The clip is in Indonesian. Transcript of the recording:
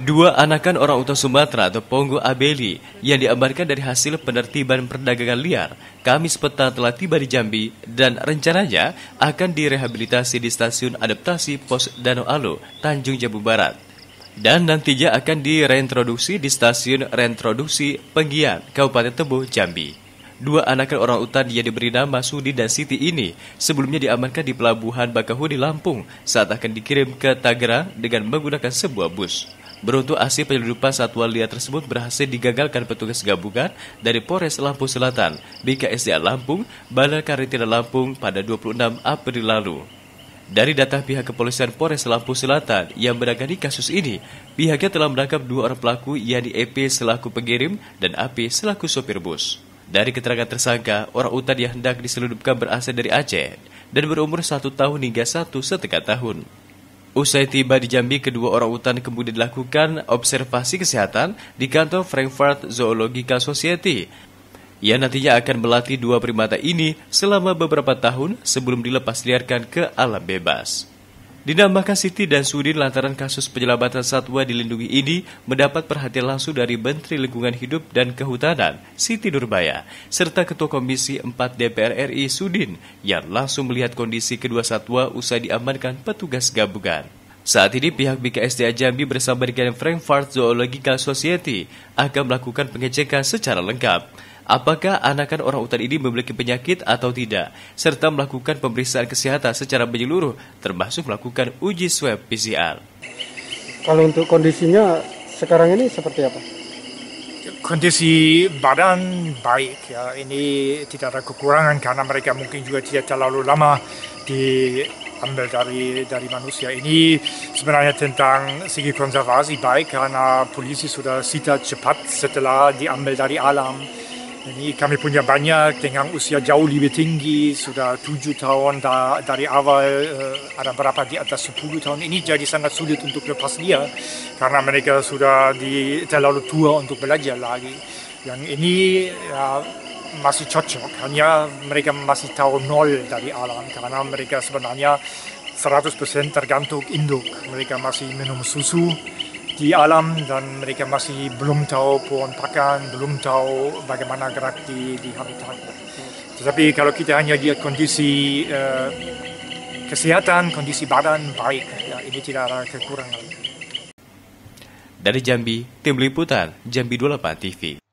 Dua anakan orang utan Sumatera atau Pongo Abeli yang diambarkan dari hasil penertiban perdagangan liar, Kamis petang telah tiba di Jambi dan rencananya akan direhabilitasi di stasiun adaptasi Pos Danau Alu, Tanjung Jabu Barat. Dan nantinya akan direintroduksi di stasiun reintroduksi Penggian, Kabupaten Tebo, Jambi. Dua anakan orang utan yang diberi nama Sudi dan Siti ini sebelumnya diamankan di pelabuhan Bakahuni, Lampung saat akan dikirim ke Tangerang dengan menggunakan sebuah bus. Beruntung aksi penyeludupan satwa liar tersebut berhasil digagalkan petugas gabungan dari Polres Lampung Selatan, BKSDA Lampung, Balai Karantina Lampung pada 26 April lalu. Dari data pihak kepolisian Polres Lampung Selatan yang menangani kasus ini, pihaknya telah menangkap dua orang pelaku yakni EP selaku pengirim dan AP selaku sopir bus. Dari keterangan tersangka, orang utan yang hendak diselundupkan berasal dari Aceh dan berumur satu tahun hingga satu setengah tahun. Usai tiba di Jambi, kedua orang utan kemudian dilakukan observasi kesehatan di kantor Frankfurt Zoological Society. Ia nantinya akan melatih dua primata ini selama beberapa tahun sebelum dilepas liarkan ke alam bebas. Dinamakan Siti dan Sudin lantaran kasus penyelamatan satwa dilindungi ini mendapat perhatian langsung dari Menteri Lingkungan Hidup dan Kehutanan, Siti Nurbaya, serta Ketua Komisi 4 DPR RI Sudin yang langsung melihat kondisi kedua satwa usai diamankan petugas gabungan. Saat ini pihak BKSDA Jambi bersama dengan Frankfurt Zoological Society akan melakukan pengecekan secara lengkap apakah anakan orang utan ini memiliki penyakit atau tidak, serta melakukan pemeriksaan kesehatan secara menyeluruh, termasuk melakukan uji swab PCR. Kalau untuk kondisinya sekarang ini seperti apa? Kondisi badan baik ya, ini tidak ada kekurangan karena mereka mungkin juga tidak terlalu lama di ambil dari dari manusia. Ini sebenarnya tentang segi konservasi baik karena polisi sudah sita cepat setelah diambil dari alam. Ini kami punya banyak dengan usia jauh lebih tinggi, sudah tujuh tahun da, dari awal, eh, ada berapa di atas sepuluh tahun. Ini jadi sangat sulit untuk lepas dia, karena mereka sudah di, terlalu tua untuk belajar lagi. Yang ini ya, masih cocok, hanya mereka masih tahu nol dari alam, karena mereka sebenarnya 100% tergantung induk. Mereka masih minum susu, di alam dan mereka masih belum tahu pohon pakan, belum tahu bagaimana gerak di, di habitat. Tetapi kalau kita hanya lihat kondisi uh, kesehatan, kondisi badan baik, ya, ini tidak ada kekurangan. Dari Jambi, Tim Liputan, Jambi 28 TV.